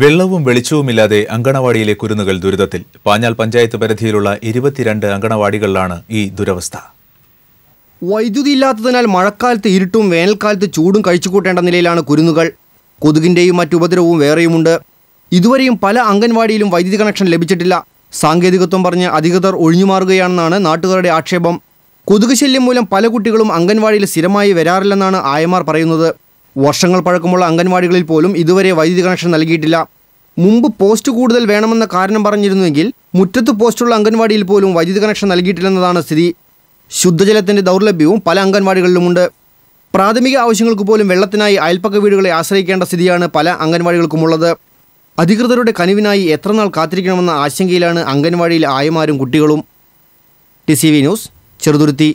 വെള്ളവും വെളിച്ചവുമില്ലാതെ അങ്കണവാടിയിലെ കുരുന്നുകൾ ദുരിതത്തിൽ പാഞ്ഞാൽ പഞ്ചായത്ത് പരിധിയിലുള്ള ഇരുപത്തിരണ്ട് അങ്കണവാടികളിലാണ് ഈ ദുരവസ്ഥ വൈദ്യുതി ഇല്ലാത്തതിനാൽ മഴക്കാലത്ത് ഇരുട്ടും വേനൽക്കാലത്ത് ചൂടും കഴിച്ചുകൂട്ടേണ്ട നിലയിലാണ് കുരുന്നുകൾ കൊതുകിൻ്റെയും മറ്റുപദ്രവവും വേറെയുമുണ്ട് ഇതുവരെയും പല അംഗൻവാടിയിലും വൈദ്യുതി കണക്ഷൻ ലഭിച്ചിട്ടില്ല സാങ്കേതികത്വം പറഞ്ഞ് അധികൃതർ ഒഴിഞ്ഞുമാറുകയാണെന്നാണ് നാട്ടുകാരുടെ ആക്ഷേപം കൊതുക് മൂലം പല കുട്ടികളും അംഗൻവാടിയിൽ സ്ഥിരമായി വരാറില്ലെന്നാണ് ആയമാർ പറയുന്നത് വർഷങ്ങൾ പഴക്കമുള്ള അംഗൻവാടികളിൽ പോലും ഇതുവരെ വൈദ്യുതി കണക്ഷൻ നൽകിയിട്ടില്ല മുമ്പ് പോസ്റ്റ് കൂടുതൽ വേണമെന്ന കാരണം പറഞ്ഞിരുന്നുവെങ്കിൽ മുറ്റത്ത് പോസ്റ്റുള്ള അംഗൻവാടിയിൽ പോലും വൈദ്യുതി കണക്ഷൻ നൽകിയിട്ടില്ലെന്നതാണ് സ്ഥിതി ശുദ്ധജലത്തിൻ്റെ ദൗർലഭ്യവും പല അംഗൻവാടികളിലുമുണ്ട് പ്രാഥമിക ആവശ്യങ്ങൾക്ക് പോലും വെള്ളത്തിനായി അയൽപ്പക്ക വീടുകളെ ആശ്രയിക്കേണ്ട സ്ഥിതിയാണ് പല അംഗൻവാടികൾക്കുമുള്ളത് അധികൃതരുടെ കനിവിനായി എത്രനാൾ കാത്തിരിക്കണമെന്ന ആശങ്കയിലാണ് അംഗൻവാടിയിലെ ആയമാരും കുട്ടികളും ടി ന്യൂസ് ചെറുതുരുത്തി